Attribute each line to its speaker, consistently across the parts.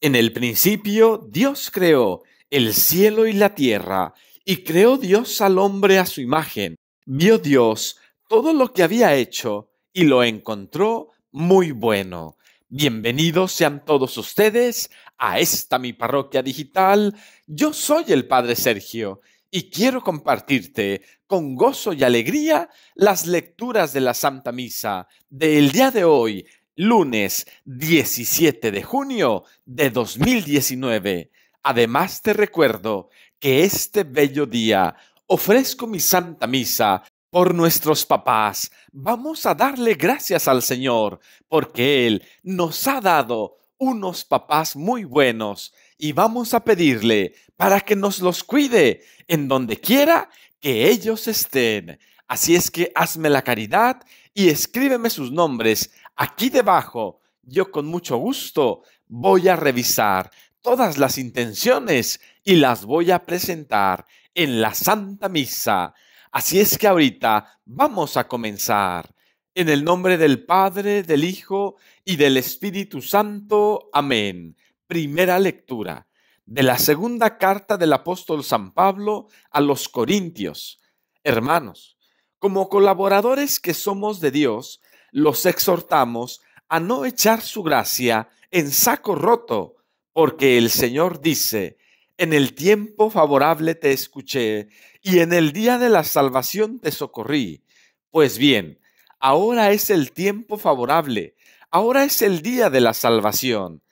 Speaker 1: En el principio Dios creó el cielo y la tierra, y creó Dios al hombre a su imagen. Vio Dios todo lo que había hecho y lo encontró muy bueno. Bienvenidos sean todos ustedes a esta mi parroquia digital. Yo soy el Padre Sergio y quiero compartirte con gozo y alegría las lecturas de la Santa Misa del día de hoy, lunes 17 de junio de 2019. Además te recuerdo que este bello día ofrezco mi Santa Misa por nuestros papás. Vamos a darle gracias al Señor porque Él nos ha dado unos papás muy buenos y vamos a pedirle para que nos los cuide en donde quiera que ellos estén. Así es que hazme la caridad y escríbeme sus nombres Aquí debajo, yo con mucho gusto voy a revisar todas las intenciones y las voy a presentar en la Santa Misa. Así es que ahorita vamos a comenzar. En el nombre del Padre, del Hijo y del Espíritu Santo. Amén. Primera lectura de la segunda carta del apóstol San Pablo a los Corintios. Hermanos, como colaboradores que somos de Dios, los exhortamos a no echar su gracia en saco roto, porque el Señor dice, en el tiempo favorable te escuché y en el día de la salvación te socorrí. Pues bien, ahora es el tiempo favorable, ahora es el día de la salvación.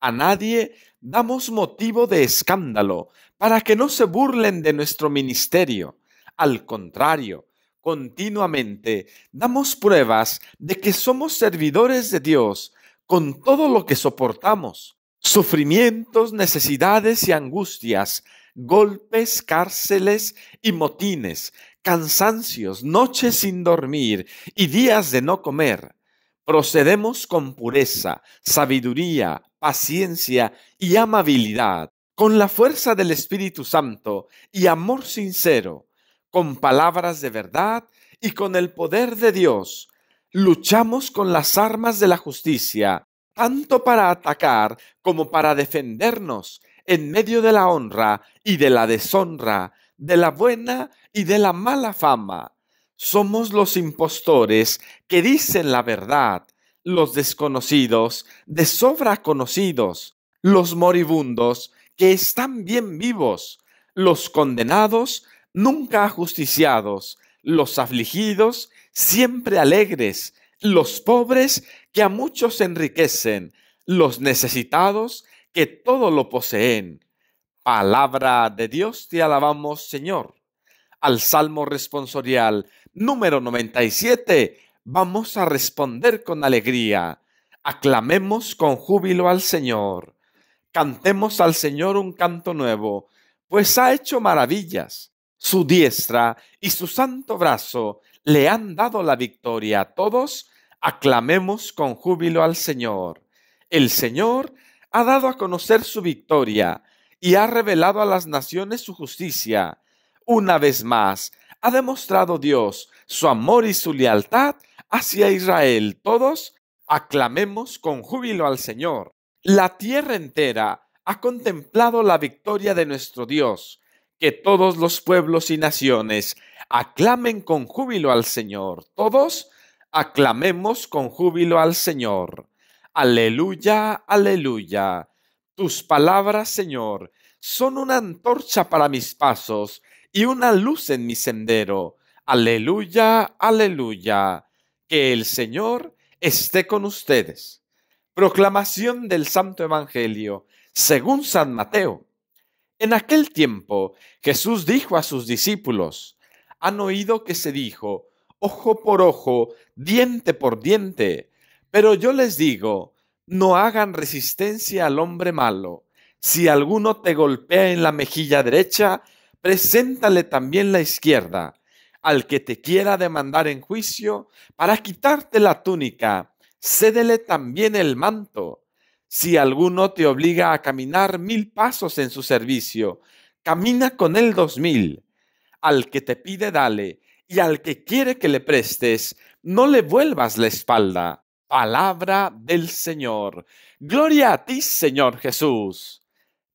Speaker 1: A nadie damos motivo de escándalo para que no se burlen de nuestro ministerio. Al contrario, continuamente damos pruebas de que somos servidores de Dios con todo lo que soportamos, sufrimientos, necesidades y angustias, golpes, cárceles y motines, cansancios, noches sin dormir y días de no comer. Procedemos con pureza, sabiduría, paciencia y amabilidad, con la fuerza del Espíritu Santo y amor sincero con palabras de verdad y con el poder de Dios. Luchamos con las armas de la justicia, tanto para atacar como para defendernos en medio de la honra y de la deshonra, de la buena y de la mala fama. Somos los impostores que dicen la verdad, los desconocidos, de sobra conocidos, los moribundos que están bien vivos, los condenados nunca ajusticiados, los afligidos, siempre alegres, los pobres que a muchos enriquecen, los necesitados que todo lo poseen. Palabra de Dios te alabamos, Señor. Al Salmo responsorial número 97 vamos a responder con alegría. Aclamemos con júbilo al Señor. Cantemos al Señor un canto nuevo, pues ha hecho maravillas su diestra y su santo brazo le han dado la victoria. Todos aclamemos con júbilo al Señor. El Señor ha dado a conocer su victoria y ha revelado a las naciones su justicia. Una vez más, ha demostrado Dios su amor y su lealtad hacia Israel. Todos aclamemos con júbilo al Señor. La tierra entera ha contemplado la victoria de nuestro Dios que todos los pueblos y naciones aclamen con júbilo al Señor. Todos aclamemos con júbilo al Señor. Aleluya, aleluya. Tus palabras, Señor, son una antorcha para mis pasos y una luz en mi sendero. Aleluya, aleluya. Que el Señor esté con ustedes. Proclamación del Santo Evangelio, según San Mateo, en aquel tiempo Jesús dijo a sus discípulos, han oído que se dijo, ojo por ojo, diente por diente, pero yo les digo, no hagan resistencia al hombre malo. Si alguno te golpea en la mejilla derecha, preséntale también la izquierda. Al que te quiera demandar en juicio, para quitarte la túnica, cédele también el manto. Si alguno te obliga a caminar mil pasos en su servicio, camina con él dos mil. Al que te pide, dale, y al que quiere que le prestes, no le vuelvas la espalda. Palabra del Señor. Gloria a ti, Señor Jesús.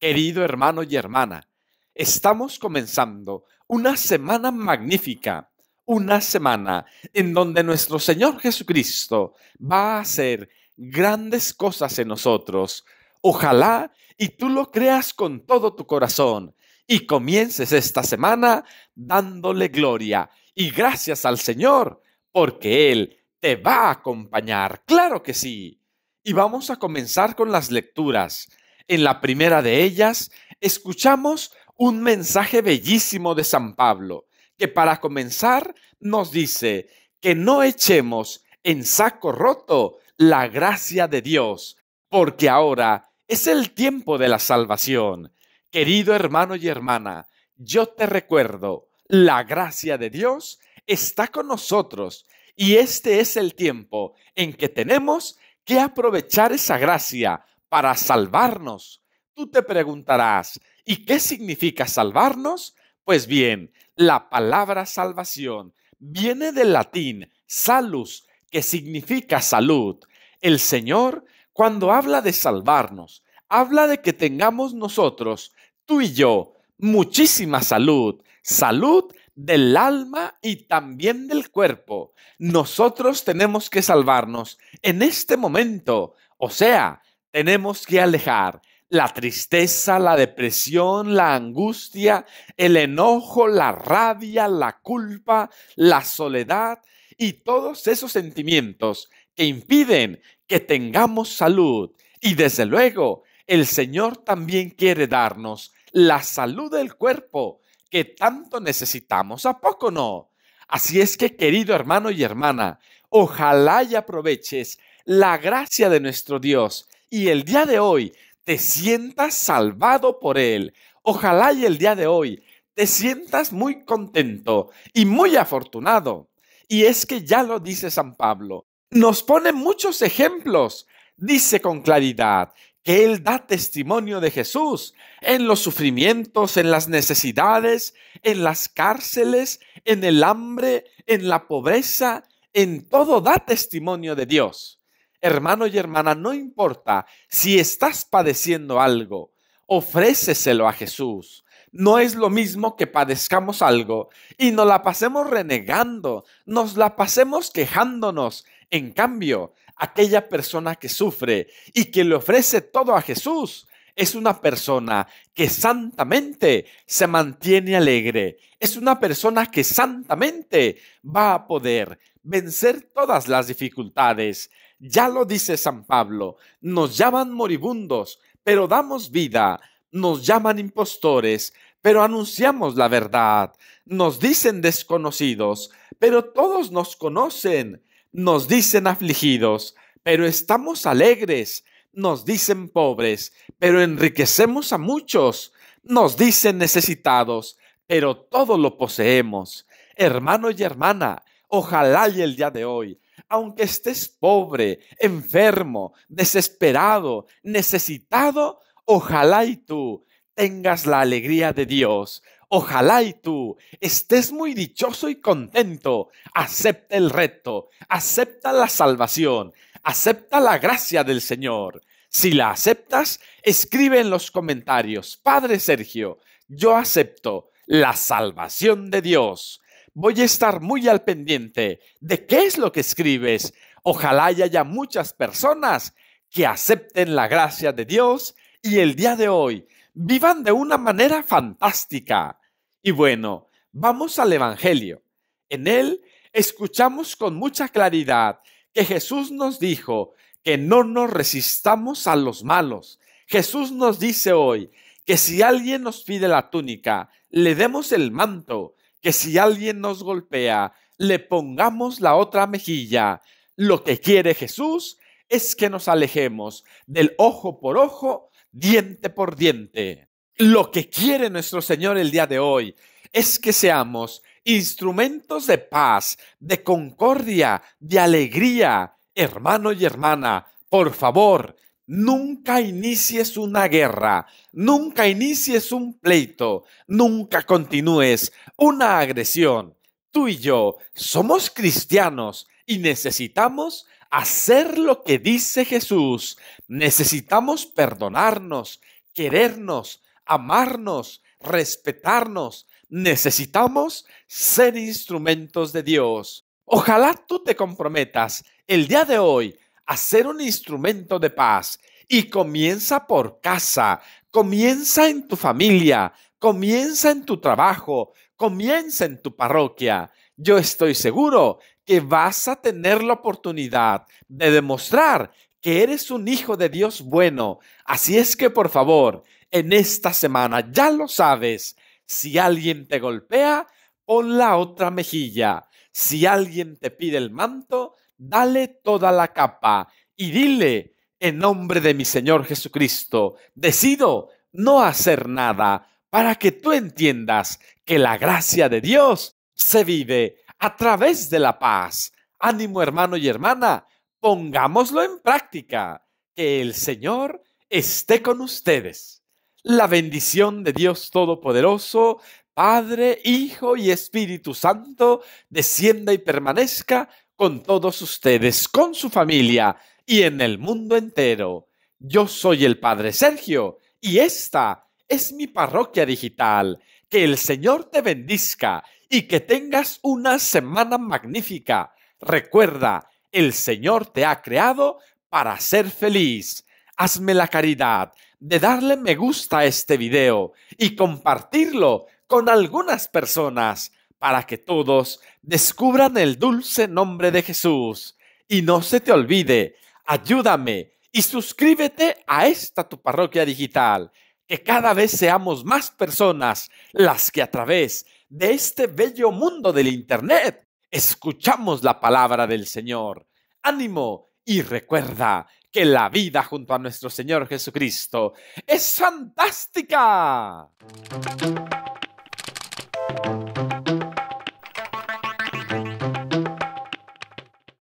Speaker 1: Querido hermano y hermana, estamos comenzando una semana magnífica una semana en donde nuestro Señor Jesucristo va a ser grandes cosas en nosotros. Ojalá y tú lo creas con todo tu corazón y comiences esta semana dándole gloria y gracias al Señor, porque Él te va a acompañar. Claro que sí. Y vamos a comenzar con las lecturas. En la primera de ellas, escuchamos un mensaje bellísimo de San Pablo, que para comenzar nos dice que no echemos en saco roto la gracia de Dios, porque ahora es el tiempo de la salvación. Querido hermano y hermana, yo te recuerdo, la gracia de Dios está con nosotros y este es el tiempo en que tenemos que aprovechar esa gracia para salvarnos. Tú te preguntarás, ¿y qué significa salvarnos? Pues bien, la palabra salvación viene del latín salus, que significa salud. El Señor, cuando habla de salvarnos, habla de que tengamos nosotros, tú y yo, muchísima salud, salud del alma y también del cuerpo. Nosotros tenemos que salvarnos en este momento, o sea, tenemos que alejar la tristeza, la depresión, la angustia, el enojo, la rabia, la culpa, la soledad, y todos esos sentimientos que impiden que tengamos salud. Y desde luego, el Señor también quiere darnos la salud del cuerpo que tanto necesitamos. ¿A poco no? Así es que, querido hermano y hermana, ojalá y aproveches la gracia de nuestro Dios y el día de hoy te sientas salvado por Él. Ojalá y el día de hoy te sientas muy contento y muy afortunado y es que ya lo dice San Pablo. Nos pone muchos ejemplos. Dice con claridad que Él da testimonio de Jesús en los sufrimientos, en las necesidades, en las cárceles, en el hambre, en la pobreza, en todo da testimonio de Dios. Hermano y hermana, no importa si estás padeciendo algo, ofréceselo a Jesús. No es lo mismo que padezcamos algo y nos la pasemos renegando, nos la pasemos quejándonos. En cambio, aquella persona que sufre y que le ofrece todo a Jesús es una persona que santamente se mantiene alegre, es una persona que santamente va a poder vencer todas las dificultades. Ya lo dice San Pablo, nos llaman moribundos, pero damos vida, nos llaman impostores, pero anunciamos la verdad. Nos dicen desconocidos, pero todos nos conocen. Nos dicen afligidos, pero estamos alegres. Nos dicen pobres, pero enriquecemos a muchos. Nos dicen necesitados, pero todo lo poseemos. Hermano y hermana, ojalá y el día de hoy aunque estés pobre, enfermo, desesperado, necesitado, Ojalá y tú tengas la alegría de Dios. Ojalá y tú estés muy dichoso y contento. Acepta el reto, acepta la salvación, acepta la gracia del Señor. Si la aceptas, escribe en los comentarios, Padre Sergio, yo acepto la salvación de Dios. Voy a estar muy al pendiente de qué es lo que escribes. Ojalá haya muchas personas que acepten la gracia de Dios y el día de hoy vivan de una manera fantástica. Y bueno, vamos al Evangelio. En él escuchamos con mucha claridad que Jesús nos dijo que no nos resistamos a los malos. Jesús nos dice hoy que si alguien nos pide la túnica, le demos el manto, que si alguien nos golpea, le pongamos la otra mejilla. Lo que quiere Jesús es que nos alejemos del ojo por ojo diente por diente. Lo que quiere nuestro Señor el día de hoy es que seamos instrumentos de paz, de concordia, de alegría. Hermano y hermana, por favor, nunca inicies una guerra, nunca inicies un pleito, nunca continúes una agresión. Tú y yo somos cristianos y necesitamos hacer lo que dice Jesús, necesitamos perdonarnos, querernos, amarnos, respetarnos. Necesitamos ser instrumentos de Dios. Ojalá tú te comprometas el día de hoy a ser un instrumento de paz y comienza por casa, comienza en tu familia, comienza en tu trabajo, comienza en tu parroquia. Yo estoy seguro que vas a tener la oportunidad de demostrar que eres un hijo de Dios bueno. Así es que por favor, en esta semana ya lo sabes, si alguien te golpea, pon la otra mejilla. Si alguien te pide el manto, dale toda la capa y dile, en nombre de mi Señor Jesucristo, decido no hacer nada para que tú entiendas que la gracia de Dios se vive a través de la paz. Ánimo hermano y hermana, pongámoslo en práctica. Que el Señor esté con ustedes. La bendición de Dios Todopoderoso, Padre, Hijo y Espíritu Santo, descienda y permanezca con todos ustedes, con su familia y en el mundo entero. Yo soy el Padre Sergio y esta es mi parroquia digital. Que el Señor te bendiga y que tengas una semana magnífica. Recuerda, el Señor te ha creado para ser feliz. Hazme la caridad de darle me gusta a este video y compartirlo con algunas personas para que todos descubran el dulce nombre de Jesús. Y no se te olvide, ayúdame y suscríbete a esta tu parroquia digital, que cada vez seamos más personas las que a través de este bello mundo del Internet. Escuchamos la palabra del Señor. Ánimo y recuerda que la vida junto a nuestro Señor Jesucristo es fantástica.